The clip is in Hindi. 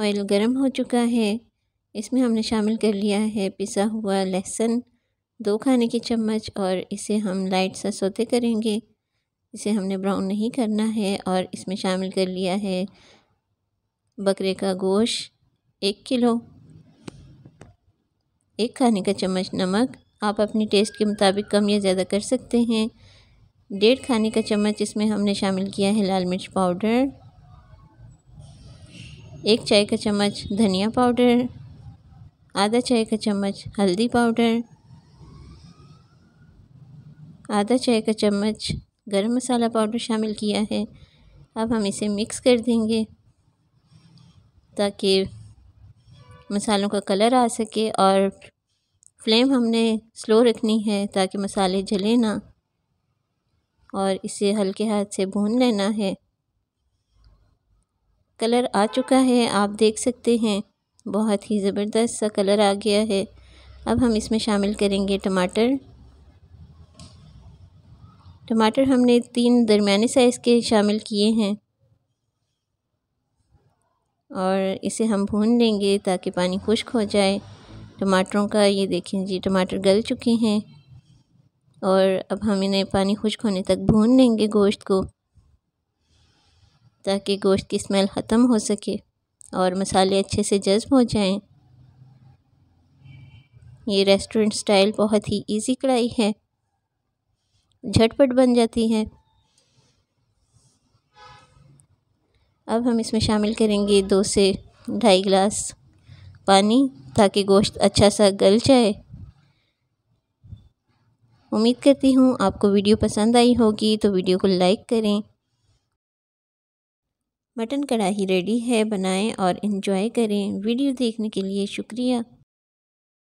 ऑयल गर्म हो चुका है इसमें हमने शामिल कर लिया है पिसा हुआ लहसुन दो खाने के चम्मच और इसे हम लाइट सा सोते करेंगे इसे हमने ब्राउन नहीं करना है और इसमें शामिल कर लिया है बकरे का गोश एक किलो एक खाने का चम्मच नमक आप अपने टेस्ट के मुताबिक कम या ज़्यादा कर सकते हैं डेढ़ खाने का चम्मच इसमें हमने शामिल किया है लाल मिर्च पाउडर एक चाय का चम्मच धनिया पाउडर आधा चाय का चम्मच हल्दी पाउडर आधा चाय का चम्मच गरम मसाला पाउडर शामिल किया है अब हम इसे मिक्स कर देंगे ताकि मसालों का कलर आ सके और फ्लेम हमने स्लो रखनी है ताकि मसाले जले ना और इसे हल्के हाथ से भून लेना है कलर आ चुका है आप देख सकते हैं बहुत ही ज़बरदस्त सा कलर आ गया है अब हम इसमें शामिल करेंगे टमाटर टमाटर हमने तीन दरमिया साइज़ के शामिल किए हैं और इसे हम भून लेंगे ताकि पानी खुश्क हो जाए टमाटरों का ये देखें जी टमाटर गल चुके हैं और अब हम इन्हें पानी खुश्क होने तक भून लेंगे गोश्त को ताकि गोश्त की स्मेल ख़त्म हो सके और मसाले अच्छे से जज्ब हो जाएं। ये रेस्टोरेंट स्टाइल बहुत ही इजी कढ़ाई है झटपट बन जाती है अब हम इसमें शामिल करेंगे दो से ढाई गिलास पानी ताकि गोश्त अच्छा सा गल जाए उम्मीद करती हूँ आपको वीडियो पसंद आई होगी तो वीडियो को लाइक करें मटन कढ़ाई रेडी है बनाएं और इन्जॉय करें वीडियो देखने के लिए शुक्रिया